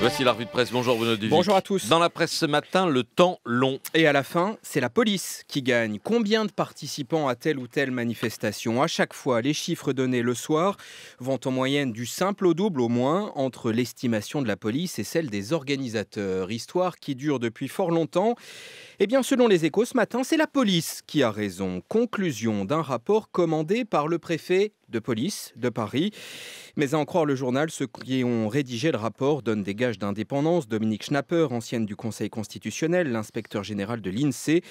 Voici la revue de presse. Bonjour Bruno Duvic. Bonjour à tous. Dans la presse ce matin, le temps long. Et à la fin, c'est la police qui gagne. Combien de participants à telle ou telle manifestation À chaque fois, les chiffres donnés le soir vont en moyenne du simple au double au moins entre l'estimation de la police et celle des organisateurs. Histoire qui dure depuis fort longtemps. Eh bien, selon les échos ce matin, c'est la police qui a raison. Conclusion d'un rapport commandé par le préfet de police de Paris. Mais à en croire le journal, ceux qui ont rédigé le rapport donnent des gages d'indépendance. Dominique Schnapper, ancienne du Conseil constitutionnel, l'inspecteur général de l'INSEE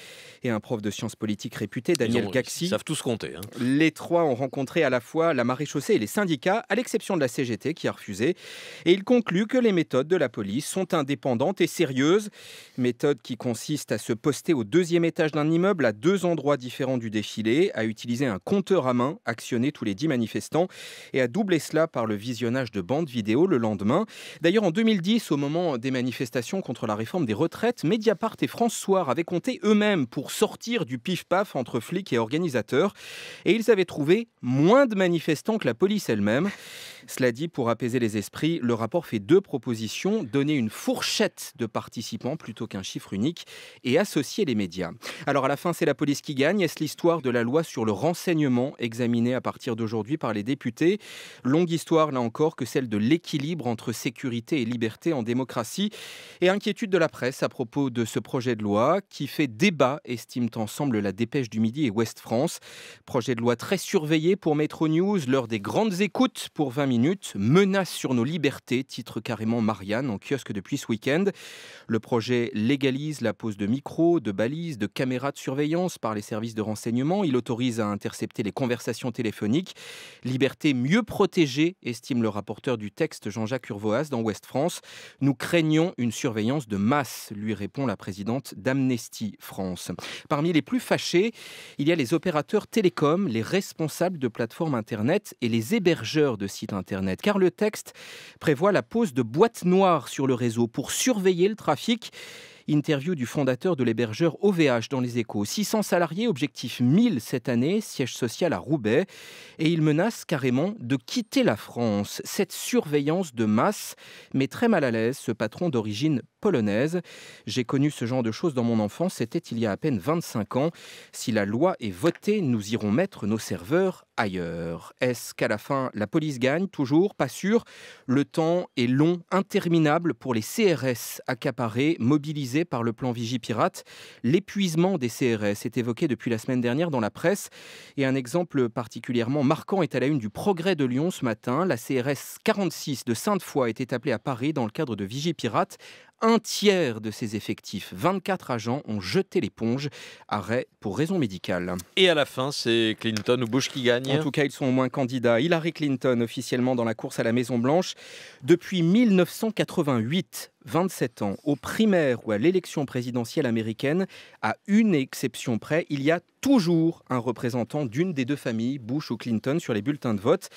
et un prof de sciences politiques réputé, Daniel ont, Gaxi. Ils savent tous compter. Hein. Les trois ont rencontré à la fois la chaussée et les syndicats, à l'exception de la CGT qui a refusé. Et ils concluent que les méthodes de la police sont indépendantes et sérieuses. Méthode qui consiste à se poster au deuxième étage d'un immeuble à deux endroits différents du défilé, à utiliser un compteur à main actionné tous les dix manifestants et a doublé cela par le visionnage de bandes vidéo le lendemain. D'ailleurs, en 2010, au moment des manifestations contre la réforme des retraites, Mediapart et François avaient compté eux-mêmes pour sortir du pif-paf entre flics et organisateurs. Et ils avaient trouvé moins de manifestants que la police elle-même. Cela dit, pour apaiser les esprits, le rapport fait deux propositions, donner une fourchette de participants plutôt qu'un chiffre unique et associer les médias. Alors à la fin, c'est la police qui gagne. Est-ce l'histoire de la loi sur le renseignement examinée à partir d'aujourd'hui aujourd'hui par les députés. Longue histoire, là encore, que celle de l'équilibre entre sécurité et liberté en démocratie. Et inquiétude de la presse à propos de ce projet de loi qui fait débat, estiment ensemble la Dépêche du Midi et Ouest France. Projet de loi très surveillé pour Metro News, l'heure des grandes écoutes pour 20 minutes. Menace sur nos libertés, titre carrément Marianne en kiosque depuis ce week-end. Le projet légalise la pose de micros, de balises, de caméras de surveillance par les services de renseignement. Il autorise à intercepter les conversations téléphoniques. Liberté mieux protégée, estime le rapporteur du texte Jean-Jacques Urvoas dans Ouest France. Nous craignons une surveillance de masse, lui répond la présidente d'Amnesty France. Parmi les plus fâchés, il y a les opérateurs télécoms, les responsables de plateformes Internet et les hébergeurs de sites Internet. Car le texte prévoit la pose de boîtes noires sur le réseau pour surveiller le trafic Interview du fondateur de l'hébergeur OVH dans les échos. 600 salariés, objectif 1000 cette année, siège social à Roubaix. Et il menace carrément de quitter la France. Cette surveillance de masse met très mal à l'aise ce patron d'origine polonaise. J'ai connu ce genre de choses dans mon enfance, c'était il y a à peine 25 ans. Si la loi est votée, nous irons mettre nos serveurs ailleurs. Est-ce qu'à la fin, la police gagne Toujours pas sûr. Le temps est long, interminable pour les CRS accaparés, mobilisés par le plan Vigipirate. L'épuisement des CRS est évoqué depuis la semaine dernière dans la presse. Et un exemple particulièrement marquant est à la une du Progrès de Lyon ce matin. La CRS 46 de Sainte-Foy était appelée à Paris dans le cadre de Vigipirate un tiers de ses effectifs, 24 agents, ont jeté l'éponge. Arrêt pour raison médicale. Et à la fin, c'est Clinton ou Bush qui gagne En tout cas, ils sont au moins candidats. Hillary Clinton, officiellement dans la course à la Maison-Blanche, depuis 1988. 27 ans, aux primaires ou à l'élection présidentielle américaine, à une exception près, il y a toujours un représentant d'une des deux familles, Bush ou Clinton, sur les bulletins de vote.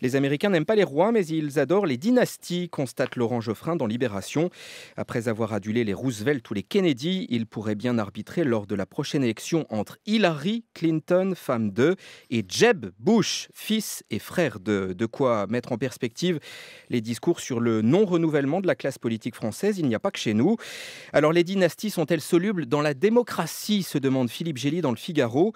Les Américains n'aiment pas les rois, mais ils adorent les dynasties, constate Laurent Geoffrin dans Libération. Après avoir adulé les Roosevelt ou les Kennedy, il pourrait bien arbitrer lors de la prochaine élection entre Hillary Clinton, femme de, et Jeb Bush, fils et frère de. De quoi mettre en perspective les discours sur le non-renouvellement de la classe politique française il n'y a pas que chez nous. Alors les dynasties sont-elles solubles dans la démocratie se demande Philippe Gély dans le Figaro.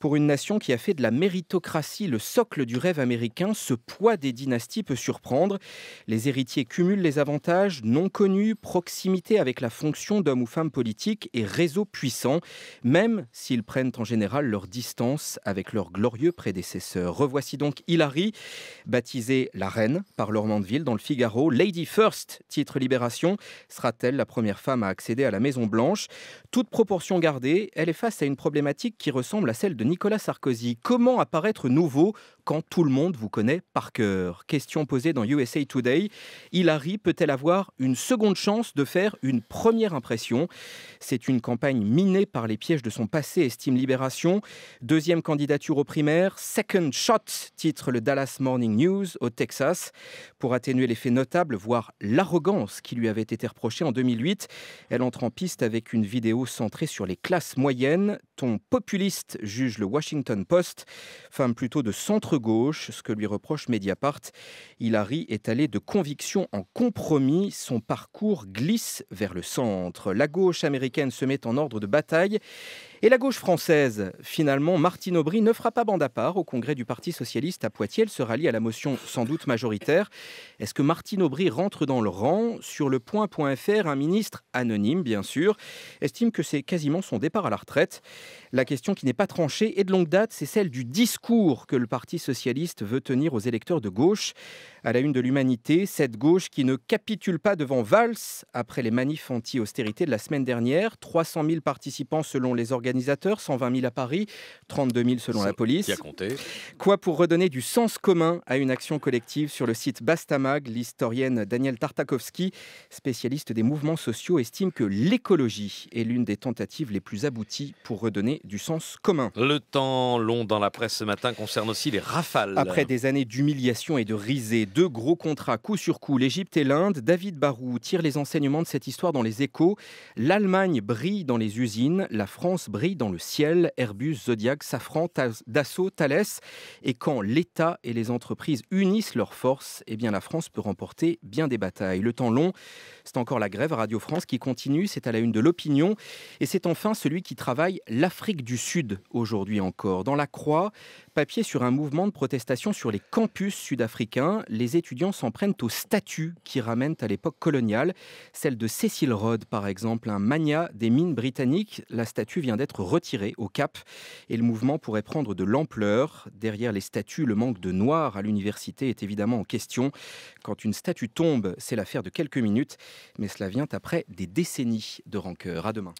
Pour une nation qui a fait de la méritocratie le socle du rêve américain, ce poids des dynasties peut surprendre. Les héritiers cumulent les avantages non connus, proximité avec la fonction d'homme ou femme politique et réseau puissant, même s'ils prennent en général leur distance avec leurs glorieux prédécesseurs. Revoici donc Hilary, baptisée la reine par Lormandville dans le Figaro. Lady First, titre Libération. Sera-t-elle la première femme à accéder à la Maison-Blanche Toute proportion gardée, elle est face à une problématique qui ressemble à celle de Nicolas Sarkozy. Comment apparaître nouveau quand tout le monde vous connaît par cœur Question posée dans USA Today. Hillary peut-elle avoir une seconde chance de faire une première impression C'est une campagne minée par les pièges de son passé, estime Libération. Deuxième candidature aux primaires, Second Shot, titre le Dallas Morning News au Texas. Pour atténuer l'effet notable, voire l'arrogance qui lui avait été reprochée en 2008, elle entre en piste avec une vidéo centrée sur les classes moyennes, ton populiste, juge le Washington Post, femme plutôt de centre-gauche, ce que lui reproche Mediapart. Hillary est allée de conviction en compromis, son parcours glisse vers le centre. La gauche américaine se met en ordre de bataille et la gauche française, finalement, Martine Aubry ne fera pas bande à part au congrès du Parti socialiste à Poitiers. Elle se rallie à la motion sans doute majoritaire. Est-ce que Martine Aubry rentre dans le rang Sur le point.fr, un ministre anonyme, bien sûr, estime que c'est quasiment son départ à la retraite. La question qui n'est pas tranchée et de longue date, c'est celle du discours que le Parti socialiste veut tenir aux électeurs de gauche. À la une de l'humanité, cette gauche qui ne capitule pas devant Valls après les manifs anti-austérité de la semaine dernière. 300 000 participants selon les organisations 120 000 à Paris, 32 000 selon la police. a compté. Quoi pour redonner du sens commun à une action collective sur le site Bastamag, l'historienne Danielle Tartakovsky, spécialiste des mouvements sociaux, estime que l'écologie est l'une des tentatives les plus abouties pour redonner du sens commun. Le temps long dans la presse ce matin concerne aussi les rafales. Après des années d'humiliation et de risée, deux gros contrats coup sur coup, l'Égypte et l'Inde, David Barou tire les enseignements de cette histoire dans les échos. L'Allemagne brille dans les usines, la France brille dans le ciel, Airbus, Zodiac, Safran, Dassault, Thales. Et quand l'État et les entreprises unissent leurs forces, eh bien la France peut remporter bien des batailles. Le temps long, c'est encore la grève à Radio France qui continue, c'est à la une de l'opinion. Et c'est enfin celui qui travaille l'Afrique du Sud aujourd'hui encore. Dans la Croix, papier sur un mouvement de protestation sur les campus sud-africains. Les étudiants s'en prennent aux statues qui ramènent à l'époque coloniale, celle de Cécile Rhodes par exemple, un mania des mines britanniques. La statue vient d'être être retiré au Cap et le mouvement pourrait prendre de l'ampleur. Derrière les statues, le manque de noir à l'université est évidemment en question. Quand une statue tombe, c'est l'affaire de quelques minutes, mais cela vient après des décennies de rancœur. À demain.